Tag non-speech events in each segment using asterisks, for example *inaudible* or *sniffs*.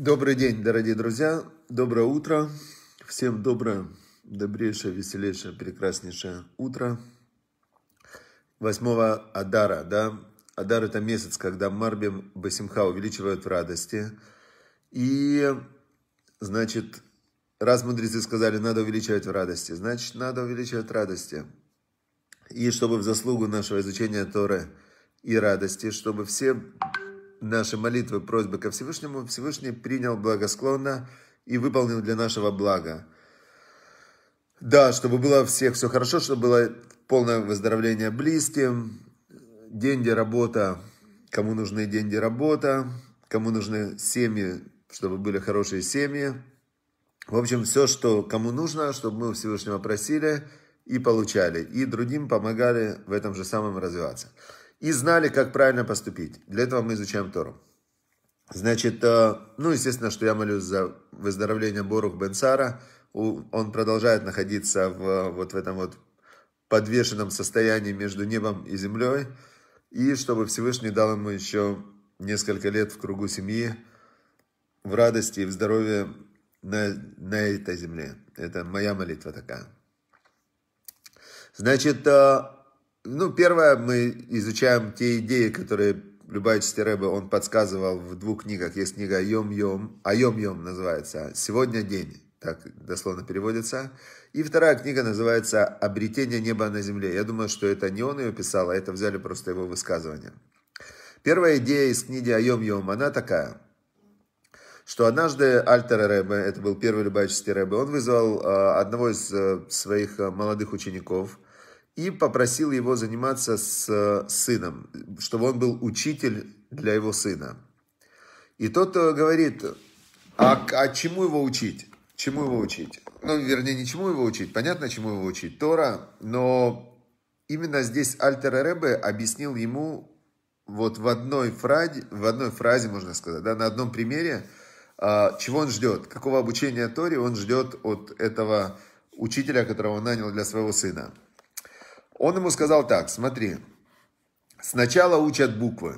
Добрый день, дорогие друзья. Доброе утро. Всем доброе, добрейшее, веселейшее, прекраснейшее утро. Восьмого Адара, да? Адар это месяц, когда Марбим Басимха увеличивают в радости. И, значит, раз мудрецы сказали, надо увеличивать в радости, значит, надо увеличивать в радости. И чтобы в заслугу нашего изучения Торы и радости, чтобы все наши молитвы, просьбы ко Всевышнему, Всевышний принял благосклонно и выполнил для нашего блага. Да, чтобы было всех все хорошо, чтобы было полное выздоровление близким, деньги, работа, кому нужны деньги, работа, кому нужны семьи, чтобы были хорошие семьи. В общем, все, что кому нужно, чтобы мы у Всевышнего просили и получали, и другим помогали в этом же самом развиваться и знали, как правильно поступить. Для этого мы изучаем Тору. Значит, э, ну, естественно, что я молюсь за выздоровление Борух Бенсара. Он продолжает находиться в, вот в этом вот подвешенном состоянии между небом и землей. И чтобы Всевышний дал ему еще несколько лет в кругу семьи, в радости и в здоровье на, на этой земле. Это моя молитва такая. Значит, э, ну, первое, мы изучаем те идеи, которые Любавичский Ребе, он подсказывал в двух книгах. Есть книга «Йом-Йом», а «Йом-Йом» называется «Сегодня день», так дословно переводится. И вторая книга называется «Обретение неба на земле». Я думаю, что это не он ее писал, а это взяли просто его высказывание. Первая идея из книги «Айом-Йом», она такая, что однажды Альтер Ребе, это был первый любавический Ребе, он вызвал э, одного из э, своих э, молодых учеников – и попросил его заниматься с э, сыном, чтобы он был учитель для его сына. И тот э, говорит, а, а чему его учить? Чему его учить? Ну, вернее, не чему его учить, понятно, чему его учить, Тора, но именно здесь Альтер Ребе объяснил ему вот в одной, фразе, в одной фразе, можно сказать, да, на одном примере, э, чего он ждет, какого обучения Торе он ждет от этого учителя, которого он нанял для своего сына. Он ему сказал так, смотри, сначала учат буквы.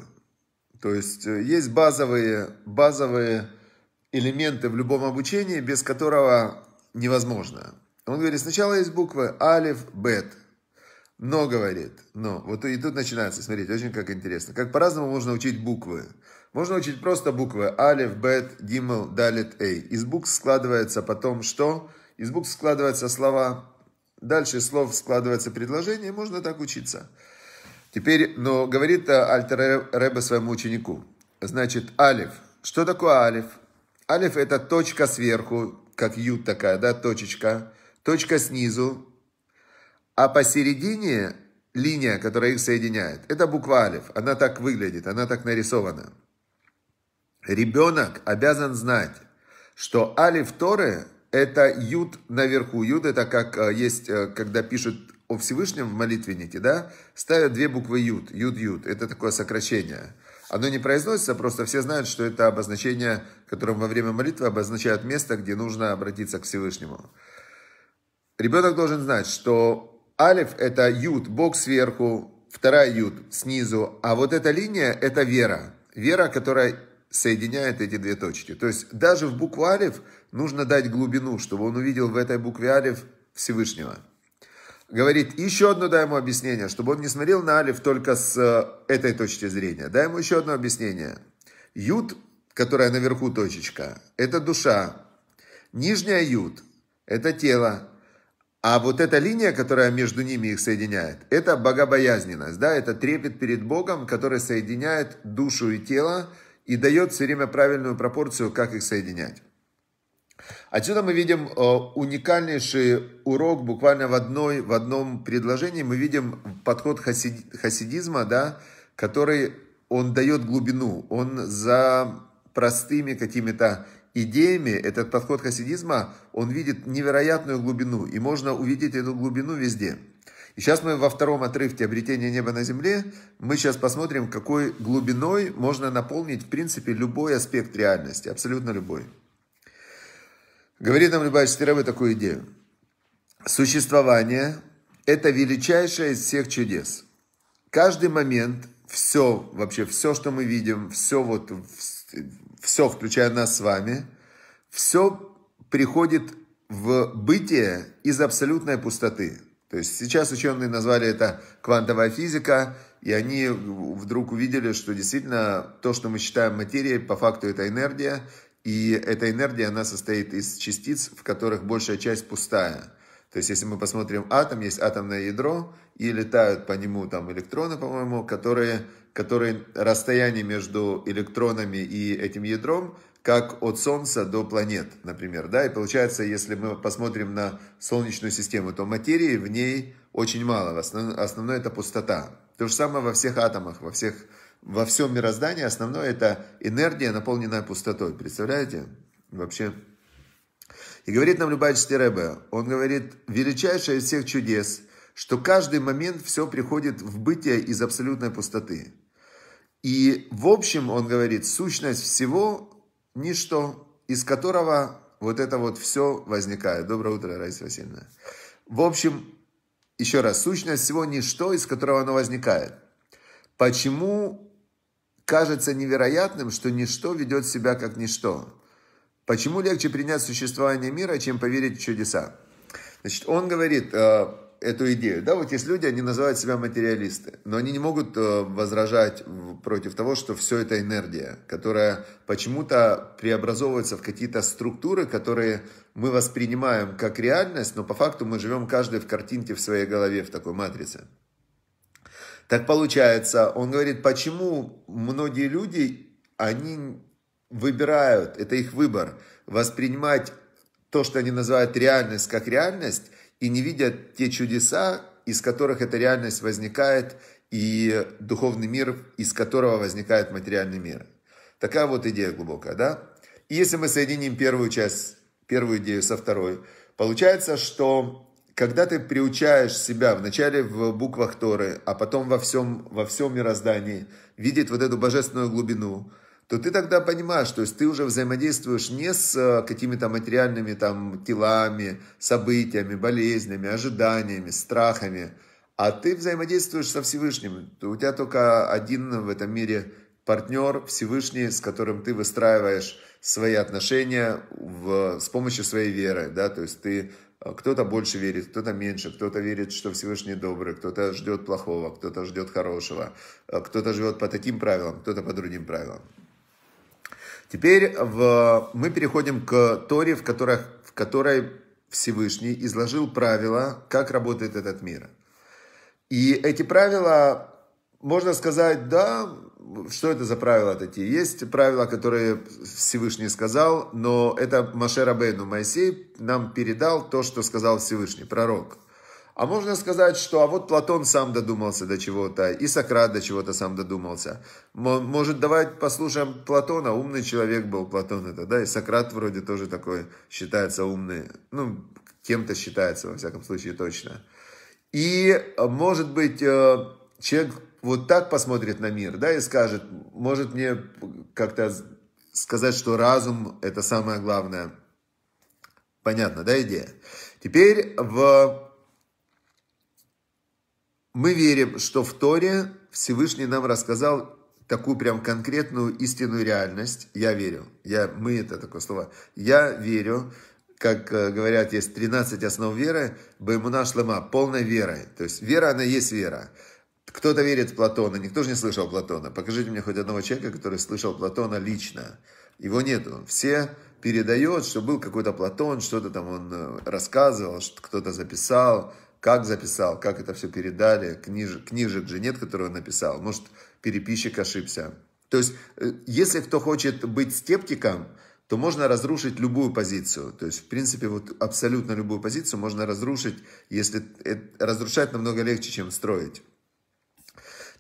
То есть э, есть базовые, базовые элементы в любом обучении, без которого невозможно. Он говорит, сначала есть буквы алиф, бет, но говорит, но. Вот и тут начинается, смотрите, очень как интересно. Как по-разному можно учить буквы. Можно учить просто буквы алиф, бет, гимл, далит, эй. Из букв складывается потом что? Из букв складываются слова Дальше слов складывается предложение, можно так учиться. Теперь, но ну, говорит э, Альтер э, Ребе своему ученику. Значит, алиф. Что такое алиф? Алиф – это точка сверху, как ют такая, да, точечка. Точка снизу. А посередине линия, которая их соединяет. Это буква алиф. Она так выглядит, она так нарисована. Ребенок обязан знать, что алиф Торы это юд наверху. Юд это как э, есть, э, когда пишут о Всевышнем в молитвеннике, да, ставят две буквы юд, юд-юд. Это такое сокращение. Оно не произносится, просто все знают, что это обозначение, которым во время молитвы обозначают место, где нужно обратиться к Всевышнему. Ребенок должен знать, что алиф – это юд, Бог сверху, вторая юд – снизу, а вот эта линия – это вера. Вера, которая соединяет эти две точки. То есть даже в букву Алиф нужно дать глубину, чтобы он увидел в этой букве Алиф Всевышнего. Говорит, еще одно дай ему объяснение, чтобы он не смотрел на Алиф только с э, этой точки зрения. Дай ему еще одно объяснение. Ют, которая наверху точечка, это душа. Нижняя ют это тело. А вот эта линия, которая между ними их соединяет, это богобоязненность, да, это трепет перед Богом, который соединяет душу и тело – и дает все время правильную пропорцию, как их соединять. Отсюда мы видим э, уникальнейший урок буквально в, одной, в одном предложении. Мы видим подход хасид, хасидизма, да, который он дает глубину. Он за простыми какими-то идеями, этот подход хасидизма, он видит невероятную глубину. И можно увидеть эту глубину везде. И сейчас мы во втором отрывке «Обретение неба на земле» мы сейчас посмотрим, какой глубиной можно наполнить, в принципе, любой аспект реальности, абсолютно любой. Говорит нам любая Стировой такую идею. Существование – это величайшее из всех чудес. Каждый момент, все, вообще все, что мы видим, все вот, все, включая нас с вами, все приходит в бытие из абсолютной пустоты. То есть сейчас ученые назвали это квантовая физика, и они вдруг увидели, что действительно то, что мы считаем материей, по факту это энергия, и эта энергия, она состоит из частиц, в которых большая часть пустая. То есть, если мы посмотрим атом, есть атомное ядро, и летают по нему там электроны, по-моему, которые, которые расстояние между электронами и этим ядром как от Солнца до планет, например. Да? И получается, если мы посмотрим на Солнечную систему, то материи в ней очень мало. Основное это пустота. То же самое во всех атомах, во, всех... во всем мироздании. Основное это энергия, наполненная пустотой. Представляете? Вообще. И говорит нам Любавич Теребе, он говорит, величайшее из всех чудес, что каждый момент все приходит в бытие из абсолютной пустоты. И в общем, он говорит, сущность всего ничто, из которого вот это вот все возникает. Доброе утро, Раиса Васильевна. В общем, еще раз, сущность всего ничто, из которого оно возникает. Почему кажется невероятным, что ничто ведет себя как ничто? Почему легче принять существование мира, чем поверить в чудеса? Значит, он говорит, э, эту идею. Да, вот есть люди, они называют себя материалисты, но они не могут э, возражать против того, что все это энергия, которая почему-то преобразовывается в какие-то структуры, которые мы воспринимаем как реальность, но по факту мы живем каждый в картинке в своей голове, в такой матрице. Так получается, он говорит, почему многие люди, они выбирают, это их выбор, воспринимать то, что они называют реальность, как реальность, и не видят те чудеса, из которых эта реальность возникает, и духовный мир, из которого возникает материальный мир. Такая вот идея глубокая, да? И если мы соединим первую часть, первую идею со второй, получается, что когда ты приучаешь себя вначале в буквах Торы, а потом во всем, во всем мироздании, видеть вот эту божественную глубину, то ты тогда понимаешь, то есть ты уже взаимодействуешь не с э, какими-то материальными там телами, событиями, болезнями, ожиданиями, страхами, а ты взаимодействуешь со Всевышним. У тебя только один в этом мире партнер Всевышний, с которым ты выстраиваешь свои отношения в, с помощью своей веры, да, то есть ты э, кто-то больше верит, кто-то меньше, кто-то верит, что Всевышний добрый, кто-то ждет плохого, кто-то ждет хорошего, э, кто-то живет по таким правилам, кто-то по другим правилам. Теперь в, мы переходим к Торе, в, которых, в которой Всевышний изложил правила, как работает этот мир. И эти правила, можно сказать, да, что это за правила такие? Есть правила, которые Всевышний сказал, но это Машер Абейну Моисей нам передал то, что сказал Всевышний, пророк – а можно сказать, что а вот Платон сам додумался до чего-то, и Сократ до чего-то сам додумался. Может, давайте послушаем Платона, умный человек был Платон это, да, и Сократ вроде тоже такой считается умный, ну, кем-то считается, во всяком случае, точно. И, может быть, э, человек вот так посмотрит на мир, да, и скажет, может мне как-то сказать, что разум – это самое главное. Понятно, да, идея? Теперь в мы верим, что в Торе Всевышний нам рассказал такую прям конкретную истинную реальность. Я верю. Я, мы это такое слово. Я верю, как э, говорят, есть 13 основ веры, Бы Баймуна Шлема, полной верой. То есть вера, она есть вера. Кто-то верит в Платона, никто же не слышал Платона. Покажите мне хоть одного человека, который слышал Платона лично. Его нету. Все передает, что был какой-то Платон, что-то там он э, рассказывал, что кто-то записал, как записал, как это все передали, книж, книжек же нет, которую он написал, может, переписчик ошибся. То есть, э, если кто хочет быть скептиком, то можно разрушить любую позицию. То есть, в принципе, вот абсолютно любую позицию можно разрушить, если э, разрушать намного легче, чем строить.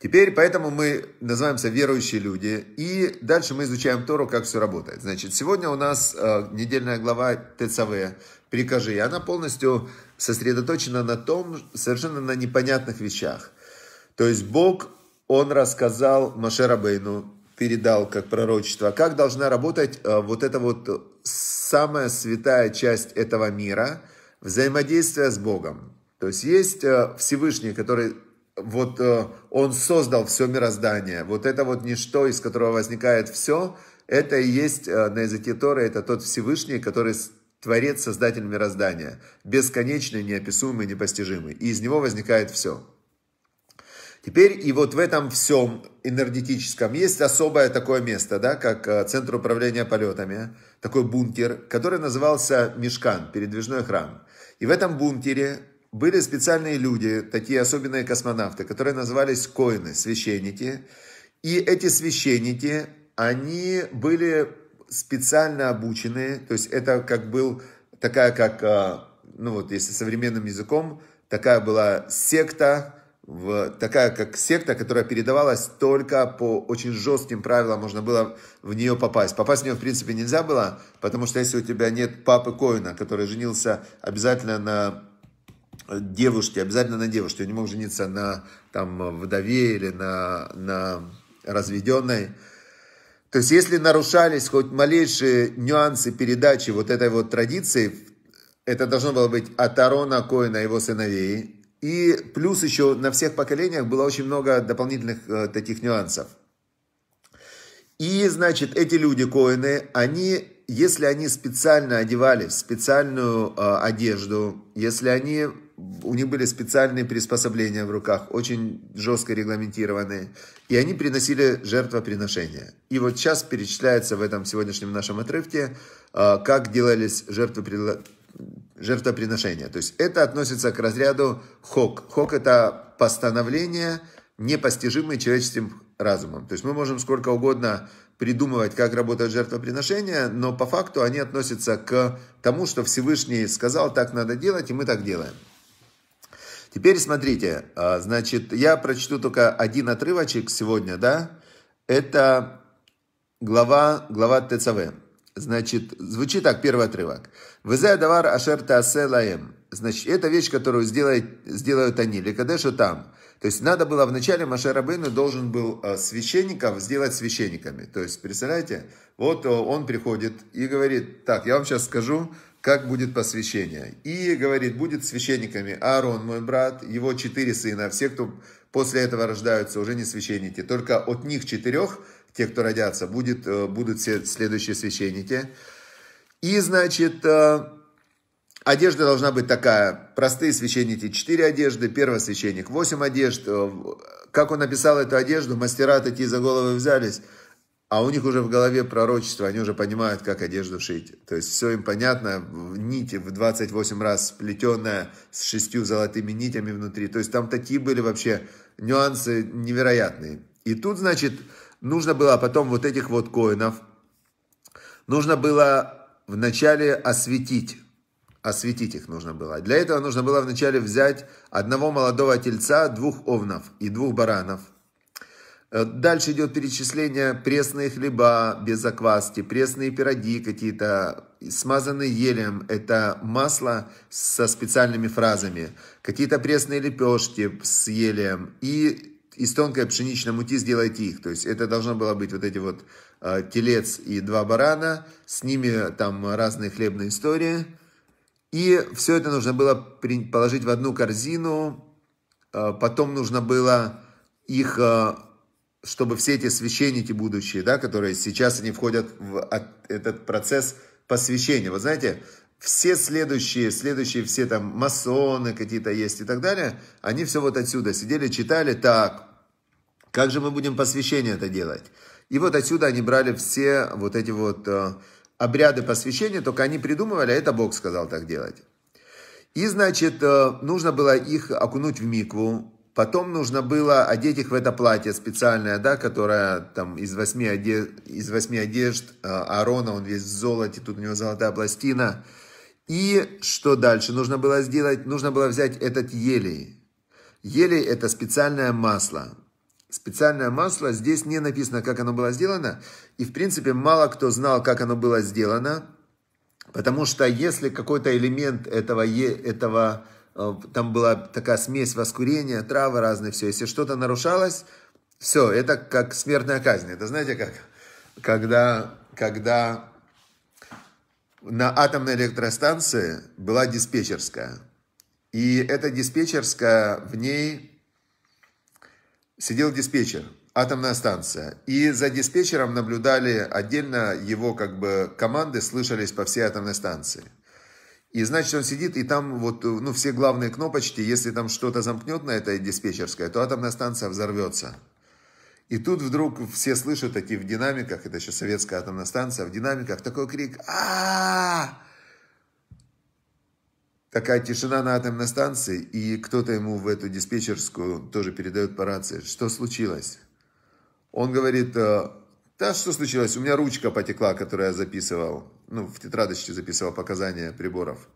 Теперь поэтому мы называемся верующие люди, и дальше мы изучаем Тору, как все работает. Значит, сегодня у нас э, недельная глава ТЦВ «Прикажи», она полностью сосредоточена на том, совершенно на непонятных вещах. То есть Бог, Он рассказал Маше Рабейну, передал как пророчество, как должна работать э, вот эта вот самая святая часть этого мира, взаимодействие с Богом. То есть есть э, Всевышний, который вот э, он создал все мироздание. Вот это вот ничто, из которого возникает все, это и есть э, на языке Тора, это тот Всевышний, который творец, создатель мироздания, бесконечный, неописуемый, непостижимый. И из него возникает все. Теперь и вот в этом всем энергетическом есть особое такое место, да, как э, Центр управления полетами, такой бункер, который назывался Мешкан, передвижной храм. И в этом бункере были специальные люди, такие особенные космонавты, которые назывались коины, священники. И эти священники, они были специально обучены, то есть это как был такая как, а, ну вот если современным языком, такая была секта, такая как секта, которая передавалась только по очень жестким правилам, можно было в нее попасть. Попасть в нее, в принципе, нельзя было, потому что если у тебя нет папы Коина, который женился обязательно на девушке, обязательно на девушке, не мог жениться на там вдове или на, на разведенной. То есть, если нарушались хоть малейшие нюансы передачи вот этой вот традиции, это должно было быть от Арона Коина его сыновей. И плюс еще на всех поколениях было очень много дополнительных э, таких нюансов. И, значит, эти люди, коины, они, если они специально одевались в специальную э, одежду, если они у них были специальные приспособления в руках, очень жестко регламентированные, и они приносили жертвоприношения. И вот сейчас перечисляется в этом сегодняшнем нашем отрывке, а, как делались жертвопри... жертвоприношения. То есть это относится к разряду хок. Хок – это постановление, непостижимое человеческим разумом. То есть мы можем сколько угодно придумывать, как работают жертвоприношения, но по факту они относятся к тому, что Всевышний сказал, так надо делать, и мы так делаем. Теперь смотрите, а, значит, я прочту только один отрывочек сегодня, да? Это глава, глава ТЦВ. Значит, звучит так, первый отрывок. «Везе давар ашер таасе лаем». Значит, это вещь, которую сделают сделают они. Ликадешу там. То есть надо было вначале Машер Рабейну должен был а, священников сделать священниками. То есть, представляете, вот а, он приходит и говорит, так, я вам сейчас скажу, как будет посвящение. И говорит, будет священниками Аарон, мой брат, его четыре сына, все, кто после этого рождаются, уже не священники. Только от них четырех, те, кто родятся, будет, э, будут все следующие священники. И, значит, э, одежда должна быть такая. Простые священники четыре одежды, первый священник восемь одежд. Э, как он написал эту одежду, мастера такие за головы взялись – а у них уже в голове пророчество, они уже понимают, как одежду шить. То есть все им понятно, нити в 28 раз сплетенная с шестью золотыми нитями внутри. То есть там такие были вообще нюансы невероятные. И тут, значит, нужно было потом вот этих вот коинов, нужно было вначале осветить. Осветить их нужно было. Для этого нужно было вначале взять одного молодого тельца, двух овнов и двух баранов – Э, дальше идет перечисление пресные хлеба без закваски, пресные пироги какие-то, смазанные елем, это масло со специальными фразами, какие-то пресные лепешки с елем и из тонкой пшеничной мути сделайте их. То есть это должно было быть вот эти вот э, телец и два барана, с ними там разные хлебные истории. И все это нужно было при, положить в одну корзину, э, потом нужно было их... Э, чтобы все эти священники будущие, да, которые сейчас они входят в этот процесс посвящения. Вот знаете, все следующие, следующие все там масоны какие-то есть и так далее, они все вот отсюда сидели, читали, так, как же мы будем посвящение это делать? И вот отсюда они брали все вот эти вот э, обряды посвящения, только они придумывали, а это Бог сказал так делать. И, значит, э, нужно было их окунуть в микву, Потом нужно было одеть их в это платье специальное, да, которое там из восьми одежд, из восьми одежд Аарона, э, он весь в золоте, тут у него золотая пластина. И что дальше нужно было сделать? Нужно было взять этот елей. Елей это специальное масло. Специальное масло, здесь не написано, как оно было сделано. И в принципе мало кто знал, как оно было сделано. Потому что если какой-то элемент этого, этого Э, там была такая смесь воскурения, травы разные, все. Если что-то нарушалось, все, это как смертная казнь. Это знаете как? Когда, когда на атомной электростанции была диспетчерская. И эта диспетчерская, в ней сидел диспетчер, атомная станция. И за диспетчером наблюдали отдельно его как бы команды, слышались по всей атомной станции. И значит, он сидит, и там вот, ну, все главные кнопочки, если там что-то замкнет на этой диспетчерской, то атомная станция взорвется. И тут вдруг все слышат такие в динамиках, это еще советская атомная станция, в динамиках такой крик а Такая тишина на атомной станции, и кто-то ему в эту диспетчерскую тоже передает по рации, что случилось. Он говорит, э, да, что случилось? У меня ручка потекла, которую я записывал. Ну, в тетрадочке записывал показания приборов.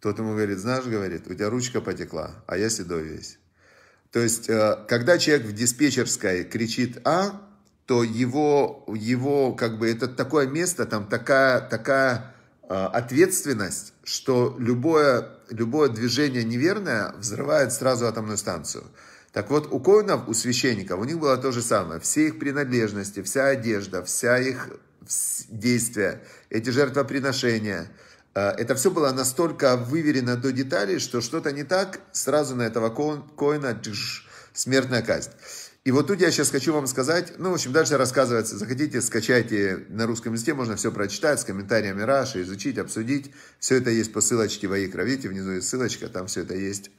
Тот ему говорит, знаешь, говорит, у тебя ручка потекла, а я седой весь. То есть, э, когда человек в диспетчерской кричит «А», то его, его как бы, это такое место, там такая, такая э, ответственность, что любое, любое движение неверное взрывает сразу атомную станцию. Так вот, у коинов, у священников, у них было то же самое. Все их принадлежности, вся одежда, вся их действия, эти жертвоприношения, э, это все было настолько выверено до деталей, что что-то не так, сразу на этого коина джж, смертная казнь. И вот тут я сейчас хочу вам сказать, ну, в общем, дальше рассказывается, захотите, скачайте на русском языке, можно все прочитать с комментариями Раши, изучить, обсудить. Все это есть по ссылочке в Ваикра. Видите, внизу есть ссылочка, там все это есть.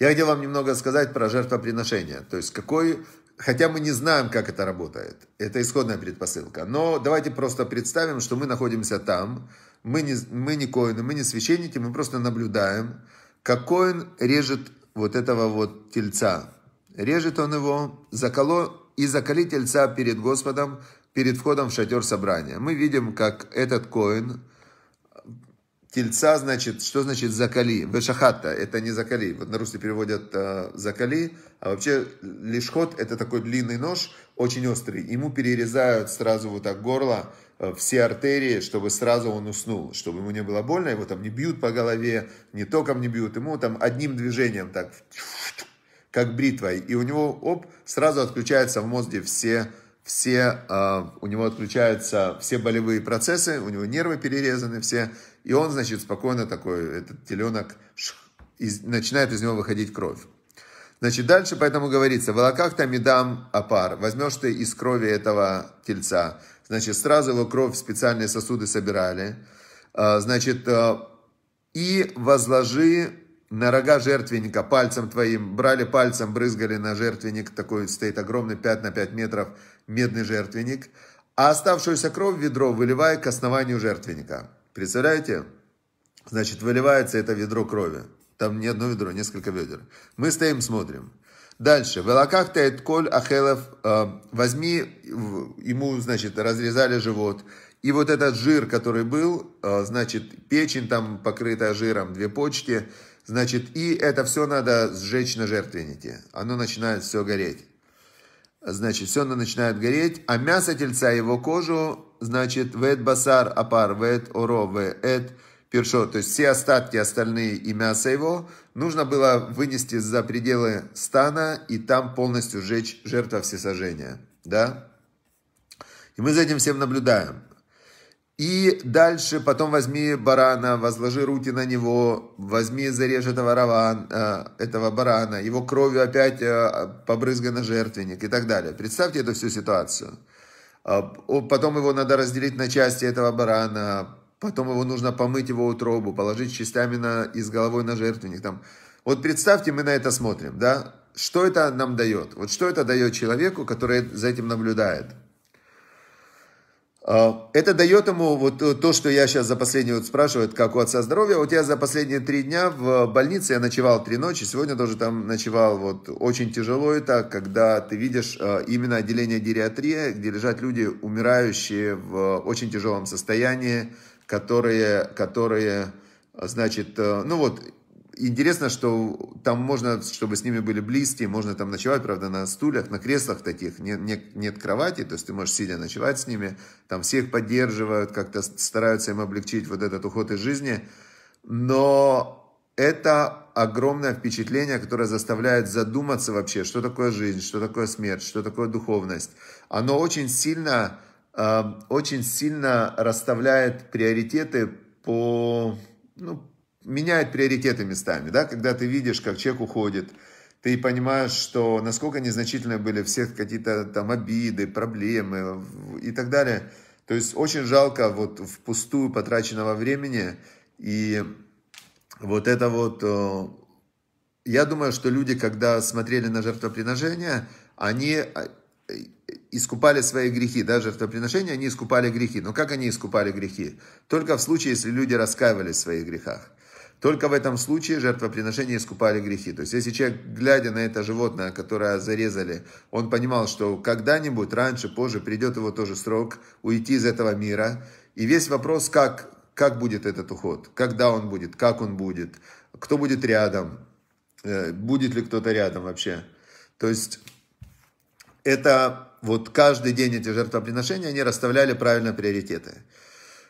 Я хотел вам немного сказать про жертвоприношение. То есть какой, хотя мы не знаем, как это работает. Это исходная предпосылка. Но давайте просто представим, что мы находимся там. Мы не, мы не коины, мы не священники, мы просто наблюдаем, как коин режет вот этого вот тельца. Режет он его, заколо, и заколи тельца перед Господом, перед входом в шатер собрания. Мы видим, как этот коин, Тельца значит, что значит закали? Вешахата, это не закали. Вот на русский переводят э, закали. А вообще лишхот это такой длинный нож, очень острый. Ему перерезают сразу вот так горло, э, все артерии, чтобы сразу он уснул, чтобы ему не было больно, его там не бьют по голове, не током не бьют, ему там одним движением так, *sniffs* как бритвой. И у него, оп, сразу отключаются в мозге все все, э, у него отключаются все болевые процессы, у него нервы перерезаны все, и он, значит, спокойно такой, этот теленок, шх, из, начинает из него выходить кровь. Значит, дальше поэтому говорится, волоках там и опар, возьмешь ты из крови этого тельца. Значит, сразу его кровь в специальные сосуды собирали. А, значит, а, и возложи на рога жертвенника пальцем твоим, брали пальцем, брызгали на жертвенник, такой стоит огромный 5 на 5 метров медный жертвенник, а оставшуюся кровь в ведро выливай к основанию жертвенника. Представляете? Значит, выливается это ведро крови. Там не одно ведро, а несколько ведер. Мы стоим, смотрим. Дальше. Велаках тает коль ахелов. Э, возьми, ему, значит, разрезали живот. И вот этот жир, который был, э, значит, печень там покрыта жиром, две почки, значит, и это все надо сжечь на жертвеннике. Оно начинает все гореть. Значит, все оно начинает гореть, а мясо тельца, его кожу значит, вет басар апар, вет оро, вет першо, то есть все остатки остальные и мясо его, нужно было вынести за пределы стана и там полностью сжечь жертва всесожжения, да? И мы за этим всем наблюдаем. И дальше потом возьми барана, возложи руки на него, возьми, зарежь этого, раван, э, этого барана, его кровью опять э, побрызгай на жертвенник и так далее. Представьте эту всю ситуацию. А, потом его надо разделить на части этого барана. Потом его нужно помыть его утробу, положить частями на, из головой на жертвенник. Там. Вот представьте, мы на это смотрим, да? Что это нам дает? Вот что это дает человеку, который за этим наблюдает? А, это дает ему вот э, то, что я сейчас за последние, вот спрашивают, как у отца здоровья. Вот я за последние три дня в больнице я ночевал три ночи, сегодня тоже там ночевал. Вот очень тяжело это, когда ты видишь э, именно отделение дирятрии, где лежат люди, умирающие в очень тяжелом состоянии, которые, которые значит, э, ну вот, Интересно, что там можно, чтобы с ними были близкие, можно там ночевать, правда, на стульях, на креслах таких, нет, нет, нет кровати, то есть ты можешь сидя ночевать с ними, там всех поддерживают, как-то стараются им облегчить вот этот уход из жизни, но это огромное впечатление, которое заставляет задуматься вообще, что такое жизнь, что такое смерть, что такое духовность. Оно очень сильно, э, очень сильно расставляет приоритеты по, ну, меняет приоритеты местами, да, когда ты видишь, как человек уходит, ты понимаешь, что насколько незначительны были все какие-то там обиды, проблемы и так далее. То есть очень жалко вот впустую потраченного времени. И вот это вот... Э, я думаю, что люди, когда смотрели на жертвоприношение, они а, э, искупали свои грехи, да, жертвоприношения, они искупали грехи. Но как они искупали грехи? Только в случае, если люди раскаивались в своих грехах. Только в этом случае жертвоприношения искупали грехи. То есть, если человек, глядя на это животное, которое зарезали, он понимал, что когда-нибудь, раньше, позже, придет его тоже срок уйти из этого мира. И весь вопрос, как, как будет этот уход, когда он будет, как он будет, кто будет рядом, э, будет ли кто-то рядом вообще. То есть, это вот каждый день эти жертвоприношения, они расставляли правильно приоритеты.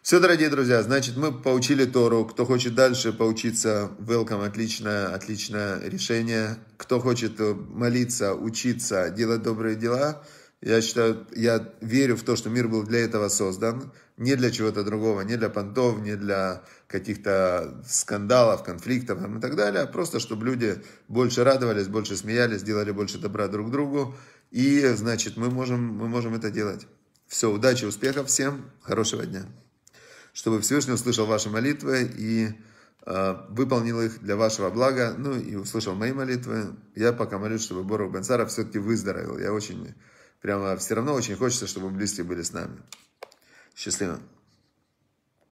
Все, дорогие друзья, значит, мы поучили Тору. Кто хочет дальше поучиться, welcome, отличное, отличное решение. Кто хочет молиться, учиться, делать добрые дела, я считаю, я верю в то, что мир был для этого создан, не для чего-то другого, не для понтов, не для каких-то скандалов, конфликтов и так далее, а просто чтобы люди больше радовались, больше смеялись, делали больше добра друг другу, и, значит, мы можем, мы можем это делать. Все, удачи, успехов всем, хорошего дня чтобы Всевышний услышал ваши молитвы и э, выполнил их для вашего блага, ну и услышал мои молитвы. Я пока молюсь, чтобы Боров Бенсара все-таки выздоровел. Я очень, прямо все равно очень хочется, чтобы близкие были с нами. Счастливо.